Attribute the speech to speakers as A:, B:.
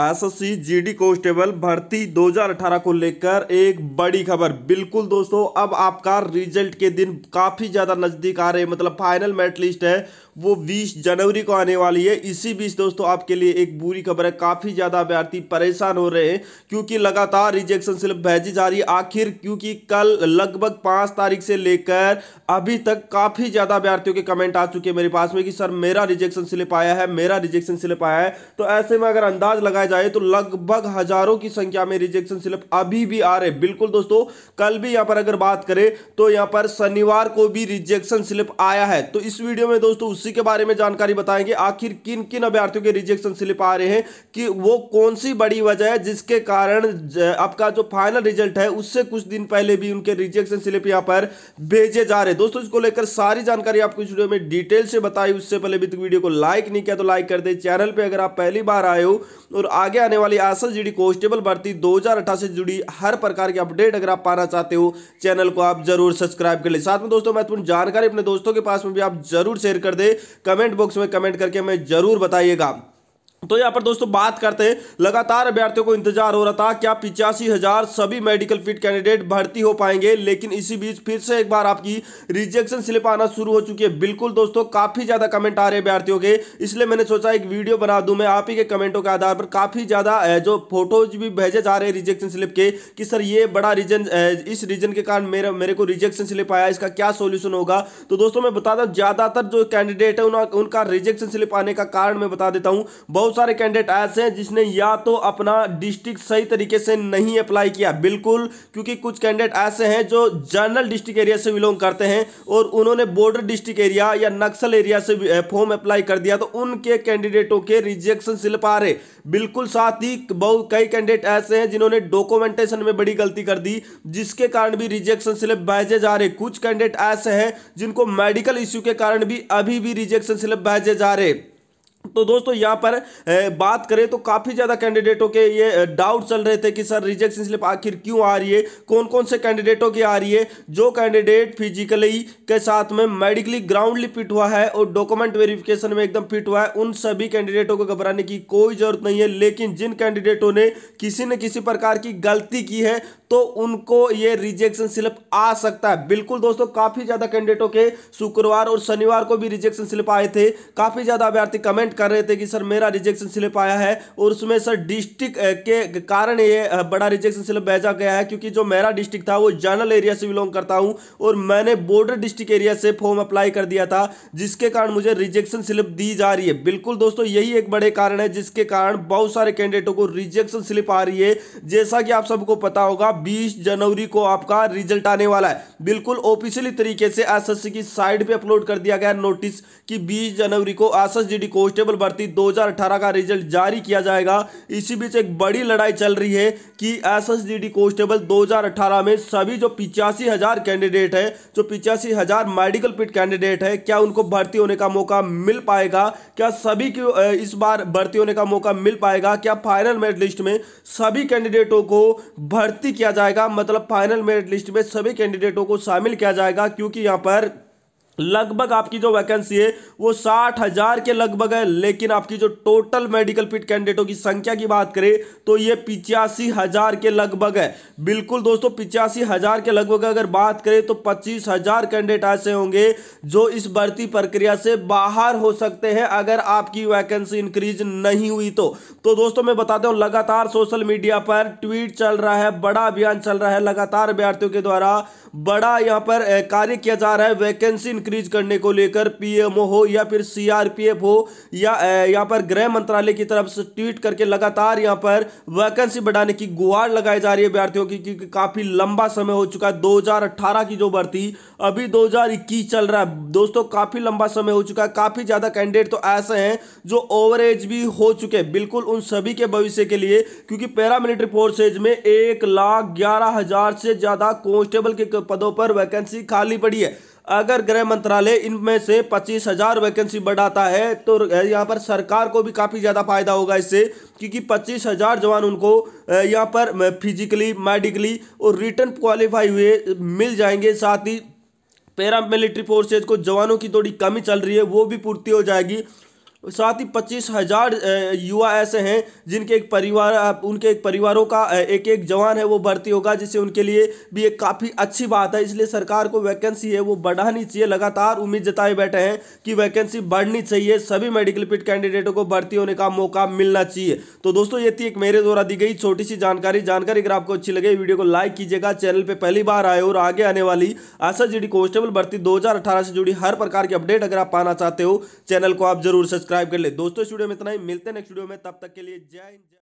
A: SSC GD constable भर्ती 2018 को लेकर एक बड़ी खबर बिल्कुल दोस्तों अब आपका रिजल्ट के दिन काफ़ी ज़्यादा नज़दीक आ रहे हैं मतलब फाइनल मेरिट लिस्ट है वो 20 जनवरी को आने वाली है इसी बीच दोस्तों आपके लिए एक बुरी खबर है काफ़ी ज़्यादा अभ्यर्थी परेशान हो रहे हैं क्योंकि लगातार रिजेक्शन सिर्फ भेजी जा रही है आखिर क्योंकि कल लगभग पाँच तारीख से लेकर अभी तक काफ़ी ज़्यादा अभ्यर्थियों के कमेंट आ चुके हैं मेरे पास में कि सर मेरा रिजेक्शन स्लिप आया है मेरा रिजेक्शन स्लिप आया है तो ऐसे में अगर अंदाज लगा लगाया जाए तो लगभग हजारों की संख्या में रिजेक्शन स्लिप अभी भी आ रहे बिल्कुल दोस्तों कल भी यहां पर अगर बात करें तो यहां पर शनिवार को भी रिजेक्शन स्लिप आया है तो इस वीडियो में दोस्तों उसी के बारे में जानकारी बताएंगे आखिर किन किन अभ्यार्थियों के रिजेक्शन स्लिप आ रहे हैं कि वो कौन सी बड़ी वजह है जिसके कारण आपका जो फाइनल रिजल्ट है उससे कुछ दिन पहले भी उनके रिजेक्शन स्लिप यहां पर भेजे जा रहे दोस्तों इसको लेकर सारी जानकारी आपको इस वीडियो में डिटेल से बताई उससे पहले भी वीडियो तो को लाइक नहीं किया तो लाइक कर दे चैनल पर अगर आप पहली बार आए हो और आगे आने वाली आसल जी कॉन्स्टेबल भर्ती दो से जुड़ी हर प्रकार की अपडेट अगर आप पाना चाहते हो चैनल को आप जरूर सब्सक्राइब कर ले साथ में दोस्तों महत्वपूर्ण जानकारी अपने दोस्तों के पास में भी आप जरूर शेयर कर दे कमेंट बॉक्स में कमेंट करके हमें जरूर बताइएगा तो यहाँ पर दोस्तों बात करते हैं लगातार अभ्यर्थियों को इंतजार हो रहा था क्या पिचासी हजार सभी मेडिकल फिट कैंडिडेट भर्ती हो पाएंगे लेकिन इसी बीच फिर से एक बार आपकी रिजेक्शन स्लिप आना शुरू हो चुकी है बिल्कुल दोस्तों काफी ज्यादा कमेंट आ रहे हैं अभ्यर्थियों के इसलिए मैंने सोचा एक वीडियो बना दू मैं आप ही के कमेंटों के आधार पर काफी ज्यादा जो फोटोज भी भेजे जा रहे हैं रिजेक्शन स्लिप के कि सर ये बड़ा रीजन इस रीजन के कारण मेरे को रिजेक्शन स्लिप आया इसका क्या सोल्यूशन होगा तो दोस्तों मैं बता दू ज्यादातर जो कैंडिडेट है उनका रिजेक्शन स्लिप आने का कारण मैं बता देता हूँ बहुत बहुत सारे कैंडिडेट ऐसे हैं जिसने या तो अपना डिस्ट्रिक्ट सही तरीके से नहीं अप्लाई किया बिल्कुल क्योंकि कुछ कैंडिडेट ऐसे हैं जो जनरल डिस्ट्रिक्ट एरिया से बिलोंग करते हैं और उन्होंने बॉर्डर डिस्ट्रिक्ट एरिया या नक्सल एरिया से फॉर्म अप्लाई कर दिया तो उनके कैंडिडेटों के रिजेक्शन सिल पा रहे बिल्कुल साथ ही बहुत कई कैंडिडेट ऐसे हैं जिन्होंने डॉक्यूमेंटेशन में बड़ी गलती कर दी जिसके कारण भी रिजेक्शन स्लिप भेजे जा रहे कुछ कैंडिडेट ऐसे हैं जिनको मेडिकल इश्यू के कारण भी अभी भी रिजेक्शन स्लिप भेजे जा रहे तो दोस्तों यहाँ पर बात करें तो काफ़ी ज़्यादा कैंडिडेटों के ये डाउट चल रहे थे कि सर रिजेक्शन स्लिप आखिर क्यों आ रही है कौन कौन से कैंडिडेटों की आ रही है जो कैंडिडेट फिजिकली के साथ में मेडिकली ग्राउंडली फिट हुआ है और डॉक्यूमेंट वेरिफिकेशन में एकदम फिट हुआ है उन सभी कैंडिडेटों को घबराने की कोई ज़रूरत नहीं है लेकिन जिन कैंडिडेटों ने किसी न किसी प्रकार की गलती की है तो उनको ये रिजेक्शन स्लिप आ सकता है बिल्कुल दोस्तों काफ़ी ज़्यादा कैंडिडेटों के शुक्रवार और शनिवार को भी रिजेक्शन स्लिप आए थे काफ़ी ज़्यादा अभ्यर्थी कमेंट कर रहे थे कि सर मेरा रिजेक्शन स्लिप आया है और उसमें सर डिस्ट्रिक्ट के कारण ये बड़ा रिजेक्शन स्लिप भेजा गया है क्योंकि जो मेरा डिस्ट्रिक्ट था वो जनरल एरिया से बिलोंग करता हूं और मैंने बॉर्डर डिस्ट्रिक्ट एरिया से फॉर्म अप्लाई कर दिया था जिसके कारण मुझे रिजेक्शन स्लिप दी जा रही है बिल्कुल दोस्तों यही एक बड़े कारण है जिसके कारण बहुत सारे कैंडिडेटों को रिजेक्शन स्लिप आ रही है जैसा कि आप सबको पता होगा 20 जनवरी को आपका रिजल्ट आने वाला है बिल्कुल ऑफिशियली तरीके से एसएससी की साइट पे अपलोड कर दिया गया नोटिस कि 20 जनवरी को एसएसजीडी कांस्टेबल भर्ती 2018 का रिजल्ट जारी किया जाएगा इसी बीच एक बड़ी लड़ाई चल रही है कि एसएसजीडी कांस्टेबल 2018 में सभी जो पिचासी कैंडिडेट है जो पिचासी मेडिकल पिट कैंडिडेट है क्या उनको भर्ती होने का मौका मिल पाएगा क्या सभी को इस बार भर्ती होने का मौका मिल पाएगा क्या फाइनल मेरिट लिस्ट में सभी कैंडिडेटों को भर्ती किया जाएगा मतलब फाइनल मेरिट लिस्ट में सभी कैंडिडेटों को शामिल किया जाएगा क्योंकि यहाँ पर लगभग आपकी जो वैकेंसी है वो साठ हजार के लगभग है लेकिन आपकी जो टोटल मेडिकल फिट कैंडिडेटों की संख्या की बात करें तो ये पिचासी हजार के लगभग है बिल्कुल दोस्तों पिचासी हजार के लगभग अगर बात करें तो पच्चीस हजार कैंडिडेट ऐसे होंगे जो इस भर्ती प्रक्रिया से बाहर हो सकते हैं अगर आपकी वैकेंसी इंक्रीज नहीं हुई तो तो दोस्तों मैं बताता हूँ लगातार सोशल मीडिया पर ट्वीट चल रहा है बड़ा अभियान चल रहा है लगातार अभ्यार्थियों के द्वारा बड़ा यहाँ पर कार्य किया जा रहा है वैकेंसी इंक्रीज करने को लेकर पीएमओ हो या फिर सीआरपीएफ हो या यहाँ पर गृह मंत्रालय की तरफ से ट्वीट करके लगातार यहाँ पर वैकेंसी बढ़ाने की गुहार लगाई जा रही है अभ्यर्थियों की क्योंकि काफी लंबा समय हो चुका है दो की जो भर्ती अभी दो चल रहा है दोस्तों काफी लंबा समय हो चुका है काफी ज्यादा कैंडिडेट तो ऐसे हैं जो ओवर एज भी हो चुके हैं बिल्कुल उन सभी के भविष्य के लिए क्योंकि पैरामिलिट्री फोर्सेज में एक लाख ग्यारह हजार से ज्यादा कॉन्स्टेबल के पदों पर वैकेंसी खाली पड़ी है अगर गृह मंत्रालय इनमें से पच्चीस हजार वैकेंसी बढ़ाता है तो यहाँ पर सरकार को भी काफ़ी ज़्यादा फायदा होगा इससे क्योंकि पच्चीस हजार जवान उनको यहाँ पर फिजिकली मेडिकली और रिटर्न क्वालिफाई हुए मिल जाएंगे साथ ही पैरा मिलिट्री फोर्सेज को जवानों की थोड़ी कमी चल रही है वो भी पूर्ति हो जाएगी साथ ही पच्चीस हजार युवा ऐसे हैं जिनके एक परिवार उनके एक परिवारों का एक एक जवान है वो भर्ती होगा जिससे उनके लिए भी एक काफ़ी अच्छी बात है इसलिए सरकार को वैकेंसी है वो बढ़ानी चाहिए लगातार उम्मीद जताए बैठे हैं कि वैकेंसी बढ़नी चाहिए सभी मेडिकल पिट कैंडिडेटों को भर्ती होने का मौका मिलना चाहिए तो दोस्तों ये थी एक मेरे द्वारा दी गई छोटी सी जानकारी जानकारी अगर आपको अच्छी लगे वीडियो को लाइक कीजिएगा चैनल पर पहली बार आए और आगे आने वाली आशा जी कॉन्स्टेबल भर्ती दो से जुड़ी हर प्रकार की अपडेट अगर आप पाना चाहते हो चैनल को आप जरूर सब्सक्राइब सब्सक्राइब कर ले दोस्तों स्टूडियो में इतना ही मिलते हैं नेक्स्ट वीडियो में तब तक के लिए जय हिंद